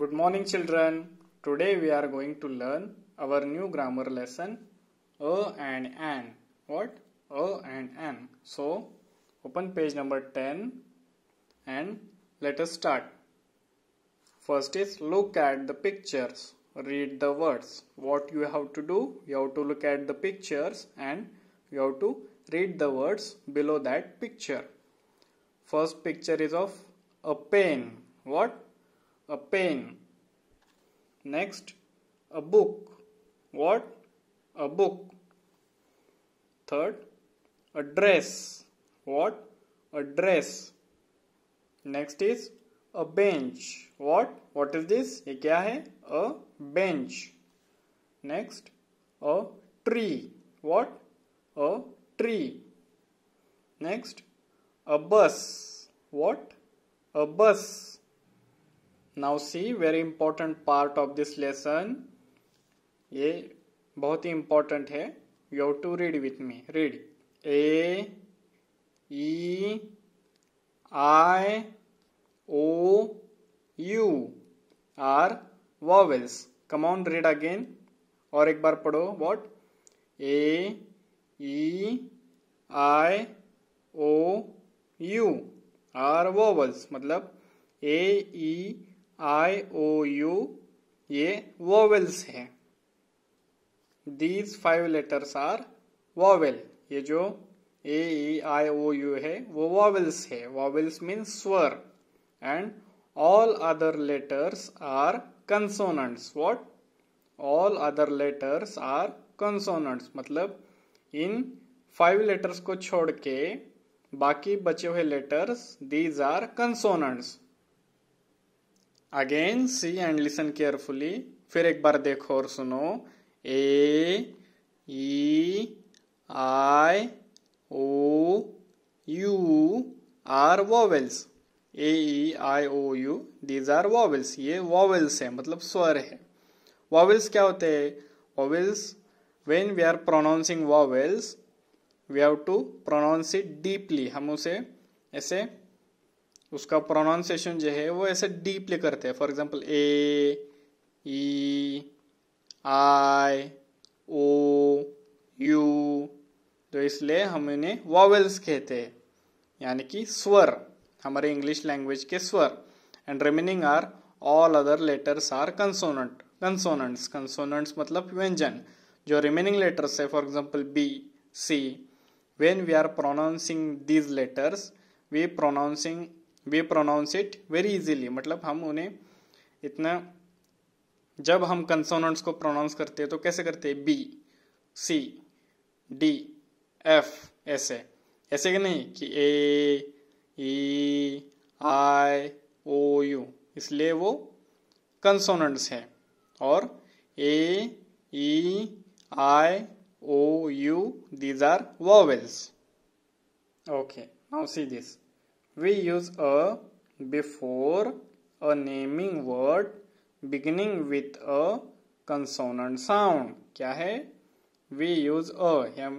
Good morning children. Today we are going to learn our new grammar lesson a and an. What? a and an. So open page number 10 and let us start. First is look at the pictures. Read the words. What you have to do? You have to look at the pictures and you have to read the words below that picture. First picture is of a pen. What? a pen. Next, a book. What? A book. Third, a dress. What? A dress. Next is a bench. What? What is this? ये क्या है? A bench. Next, a tree. What? A tree. Next, a bus. What? A bus. Now see very important part of this lesson ये बहुत ही इंपॉर्टेंट है you have to read with me read A E I O U are vowels come on read again और एक बार पढ़ो what A E I O U are vowels मतलब A E e, I O U ये vowels हैं these five letters are vowel ये जो ए आई O you है वो वॉवेल्स है वॉवेल्स मीन्स स्वर and all other letters are consonants what all other letters are consonants मतलब इन फाइव लेटर्स को छोड़ के बाकी बचे हुए letters these are consonants again see and listen carefully फिर एक बार देखो और सुनो A E I O U are vowels A E I O U these are vowels ये वॉवेल्स है मतलब स्वर है वॉवेल्स क्या होते हैं vowels when we are pronouncing vowels we have to pronounce it deeply हम उसे ऐसे उसका प्रोनाउंसिएशन जो है वो ऐसे डीपली करते हैं for example A E I O U तो इसलिए हम इन्हें वॉवेल्स कहते हैं यानी कि स्वर हमारे इंग्लिश लैंग्वेज के स्वर and remaining are all other letters are consonant consonants consonants मतलब व्यंजन जो रिमेनिंग लेटर्स है for example B C when we are pronouncing these letters we pronouncing we pronounce it very easily मतलब हम उन्हें इतना जब हम कंसोनेंट्स को प्रोनाउंस करते हैं तो कैसे करते हैं बी सी डी एफ ऐसे ऐसे कि नहीं कि ए ई आई ओ यू इसलिए वो कंसोनेंट्स हैं और A E I O U these are vowels okay now see this we use a before a naming word beginning with a consonant sound क्या है we use a हम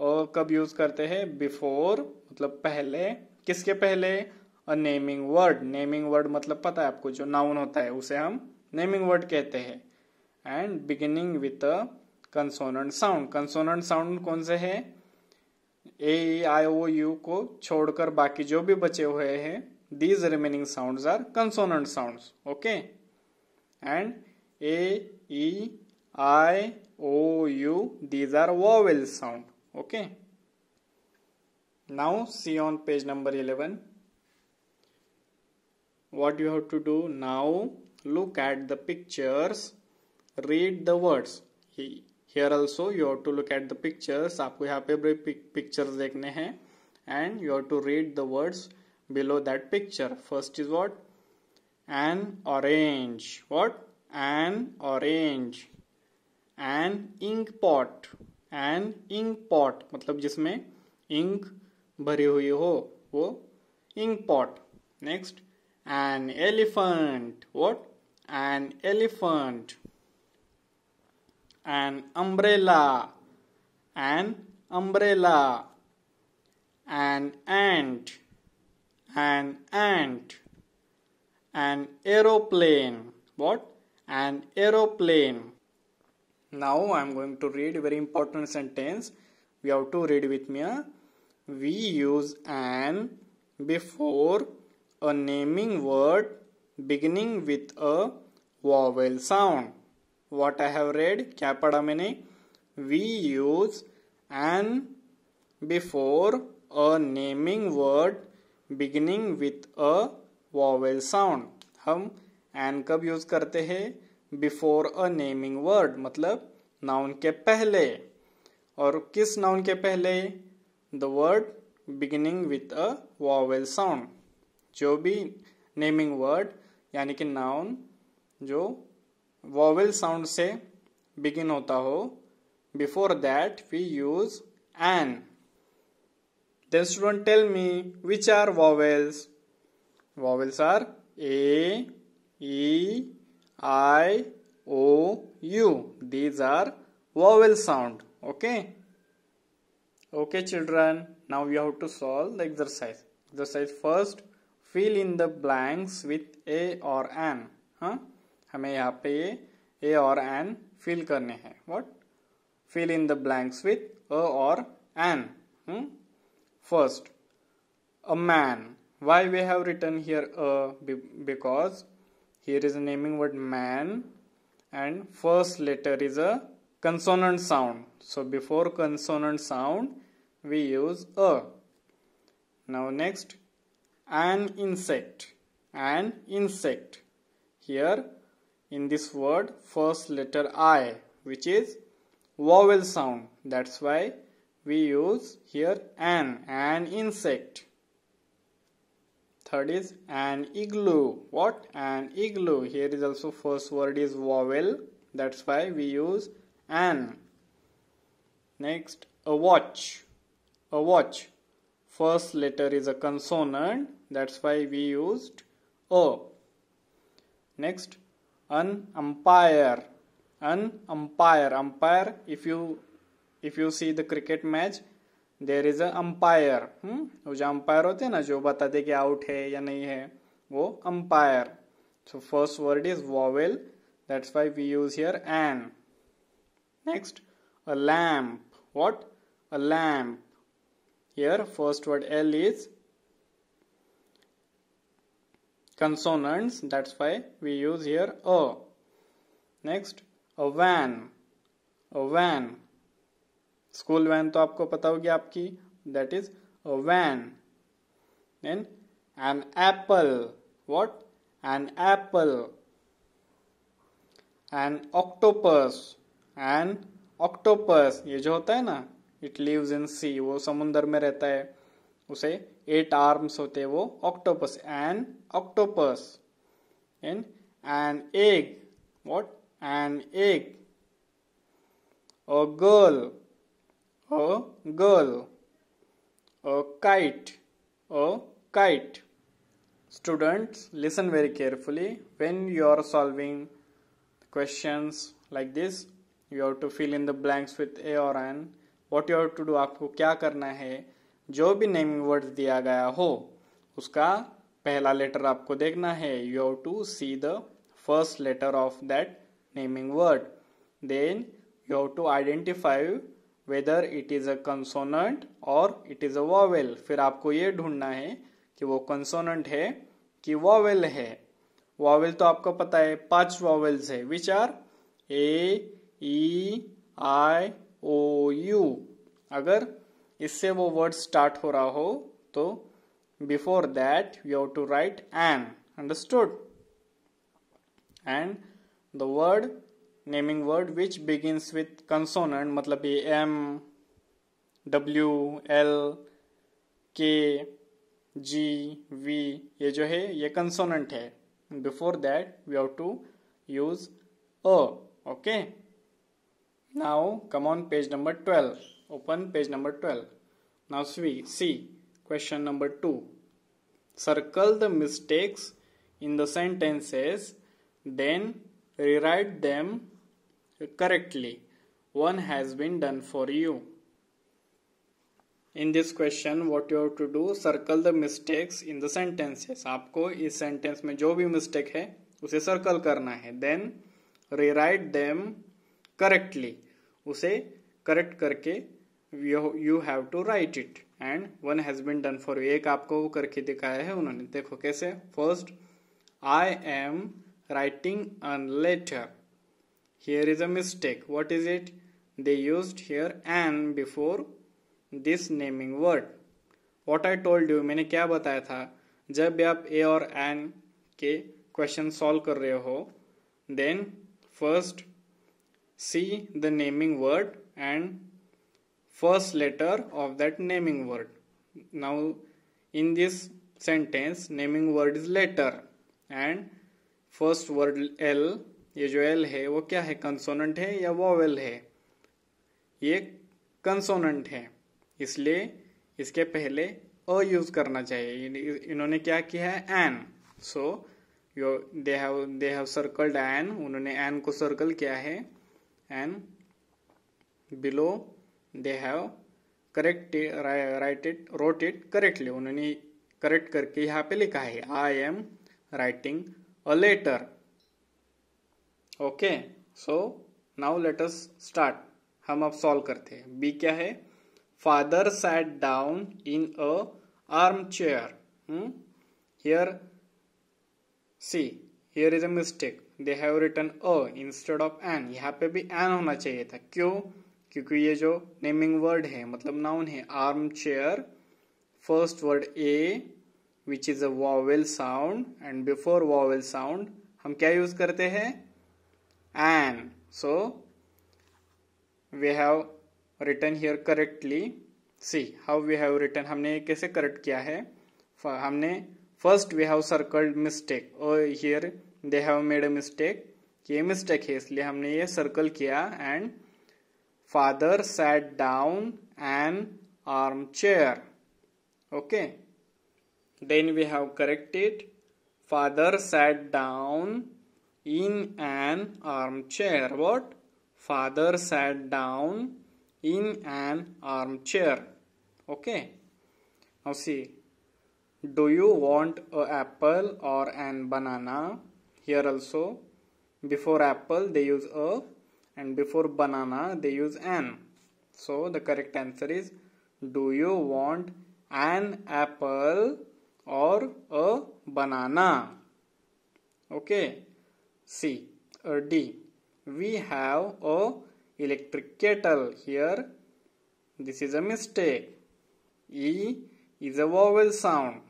a कब use करते हैं before मतलब पहले किसके पहले a naming word naming word मतलब पता है आपको जो noun होता है उसे हम naming word कहते हैं and beginning with a consonant sound consonant sound कौन से है ए आई ओ यू को छोड़कर बाकी जो भी बचे हुए हैं these remaining sounds are consonant sounds okay and A E I O U these are vowel sound okay now see on page number eleven what you have to do now look at the read the words words here also you have to look at the pictures आपको यहाँ पे भी pictures देखने हैं and you have to read the words below that picture first is what an orange what an orange an ink pot an ink pot मतलब जिसमें इंक भरी हुई हो वो ink pot next an elephant what an elephant an umbrella an umbrella an ant an ant an aeroplane what an aeroplane now i am going to read very important sentence we have to read with me we use an before a naming word beginning with a vowel sound what I have read क्या पढ़ा मैंने we use an before a naming word beginning with a vowel sound हम an कब use करते हैं before a naming word मतलब noun के पहले और किस नाउन के पहले the word beginning with a vowel sound जो भी नेमिंग वर्ड यानी कि नाउन जो वॉवेल साउंड से बिगिन होता हो before that we use an then student tell me which are vowels vowels are A E I O U these are vowel sound okay okay children now we have to solve the exercise exercise first fill in the blanks with a or an huh हमें यहाँ पे ए और N fill करने हैं what fill in the blanks with a और an first a man why we have written here uh, because here is a naming word man and first letter is a consonant sound so before consonant sound we use a now next an insect an insect here in this word first letter I which is vowel sound that's why we use here an an insect third is an igloo what an igloo here is also first word is vowel that's why we use an next a watch a watch first letter is a consonant that's why we used o next an umpire an umpire umpire if you if you see the cricket match there is a umpire hmm? वो जो umpire होते हैं ना जो बता दे कि out है या नहीं है वो umpire so first word is vowel that's why we use here an next a lamp what a lamp here first word l is consonants that's why we use here a next a van a van school van to aapko pata hogi aapki that is a van then an apple what an apple an octopus an octopus ye jo hota hai na it lives in sea wo samundar mein rehta hai उसे eight arms होते हैं वो octopus an octopus an an egg what an egg girl a girl a kite a kite students listen very carefully when you are solving question like this you have to fill in the blanks with a और an what you have to do आपको क्या करना है जो भी naming word दिया गया हो उसका पहला लेटर आपको देखना है you have to see the first letter of that naming word then you have to identify whether it is a consonant और इट इज़ अ वॉवेल फिर आपको ये ढूंढना है कि वो कंसोनेंट है कि वॉवेल है वॉवेल तो आपको पता है पांच वॉवेल्स है which are A E I O you अगर इससे वो वर्ड स्टार्ट हो रहा हो तो before that you have to write an understood and the word naming word which begins with consonant मतलब ये एम डब्ल्यू एल के जी वी ये जो है ये कंसोनेंट है before that we have to use a okay now come on page number twelve open page number 12 now see, see question number 2 circle the mistakes in the sentences then rewrite them correctly one has been done for you in this question what you have to do circle the mistakes in the sentences aapko is sentence mein jo bhi mistake hai use circle karna hai then rewrite them correctly use correct karke you have to write it and one has been done for you एक आपको वो करके दिखाया है उन्होंने देखो कैसे first I am writing an letter here is a mistake what is it they used here an before this naming word what I told you मैंने क्या बताया था जब भी आप ए और एन के क्वेश्चन सॉल्व कर रहे हो then first see the naming word and first letter of that naming word. Now, in this sentence, naming word is letter and first word L, ये जो L है वो क्या है कंसोनेंट है या वॉवेल है ये कंसोनेंट है इसलिए इसके पहले अ यूज करना चाहिए इन्होंने क्या किया है an so you they have they have circled an उन्होंने एन को सर्कल किया है an below they have correct write it wrote it correctly उन्होंने करेक्ट करके यहाँ पे लिखा है I am writing a letter okay so now let us start हम अब सॉल्व करते हैं बी क्या है father sat down in a arm chair here see here is a mistake they have return a instead of an यहाँ पे भी एन होना चाहिए था क्यों क्योंकि ये जो नेमिंग वर्ड है मतलब नाउन है arm chair first word A which is a vowel sound and before vowel sound हम क्या यूज करते हैं an so we have written here correctly see how we have written हमने कैसे करेक्ट किया है हमने first we have circled mistake और here they have made a mistake ये मिस्टेक है इसलिए हमने ये सर्कल किया and father sat down an armchair okay then we have corrected father sat down in an armchair what father sat down in an armchair okay now see do you want a apple or an banana here also before apple they use a and before banana they use an. So the correct answer is do you want an apple or a banana? Okay. C or D. We have a electric kettle here. This is a mistake. E is a vowel sound.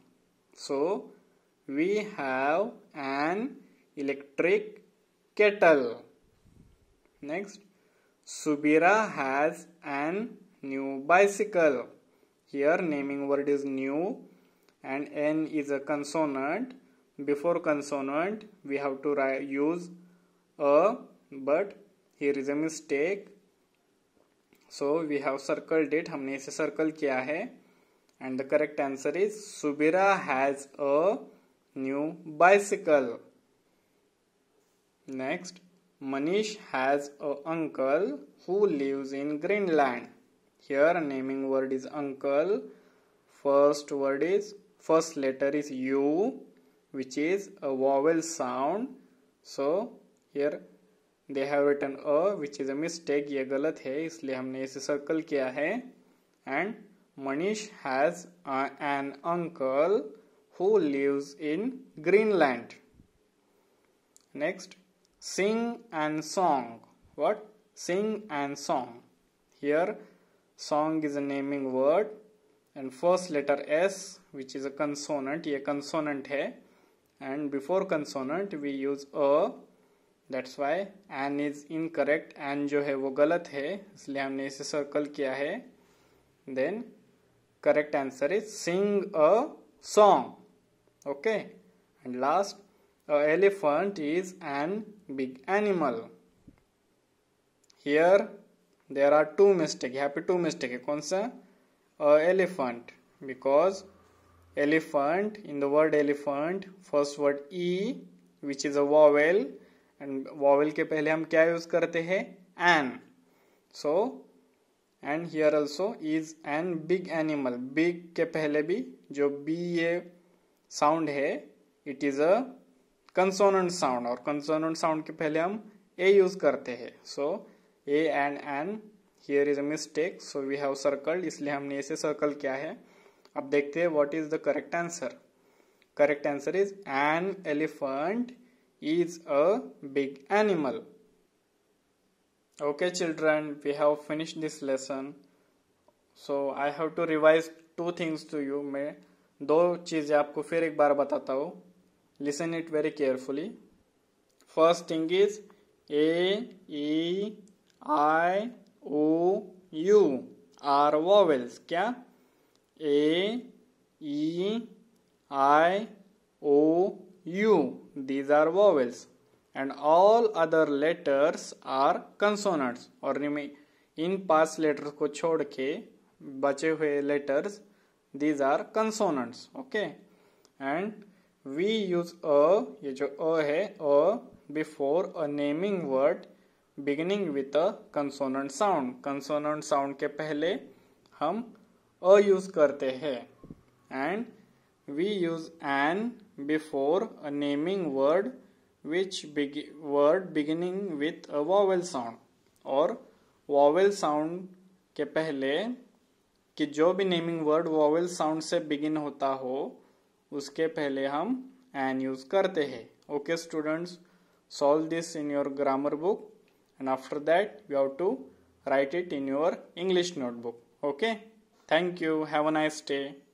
So we have an electric kettle. Next, Subira has an new bicycle. Here naming word is new and N is a consonant. Before consonant we have to use a but here is a mistake. So we have circled it. We have circle it. and the correct answer is Subira has a new bicycle. Next Manish has a uncle who lives in Greenland. Here naming word is uncle. First word is first letter is U which is a vowel sound. So here they have written O, which is a mistake. ये गलत है इसलिए हमने इसे circle किया है and Manish has an uncle who lives in Greenland. Next. sing and song what sing and song here song is a naming word and first letter s which is a consonant ye consonant hai and before consonant we use a that's why an is incorrect an jo hai wo galat hai isliye humne ise circle kiya hai then correct answer is sing a song okay and last a elephant is an big animal. Here there are two mistake. Happy two mistake है कौन सा uh, elephant because elephant in the word elephant first word e which is a vowel and vowel के पहले हम क्या use करते हैं an so and here also is an big animal big के पहले भी जो b ये sound है it is a consonant sound और कंसोनेंट साउंड के पहले हम ए यूज करते हैं so a and an here is a mistake so we have circled इसलिए हमने इसे सर्कल किया है अब देखते हैं what is the correct answer correct answer is an elephant is a big animal okay children we have finish this lesson so I have to revise two things to you मैं दो चीज़ें आपको फिर एक बार बताता हूँ listen it very carefully first thing is a e i o u are vowels kya a e i o u these are vowels and all other letters are consonants or name in past letters ko chhod ke bache hue letters these are consonants okay and we use a ये जो a है a before a naming word beginning with a consonant sound consonant sound के पहले हम a use करते हैं and we use an before a naming word which word beginning with a vowel sound और vowel sound के पहले कि जो भी नेमिंग वर्ड वॉवेल साउंड से बिगिन होता हो उसके पहले हम एन यूज करते हैं okay students solve this in your grammar book and after that you have to write it in your English notebook okay thank you have a nice day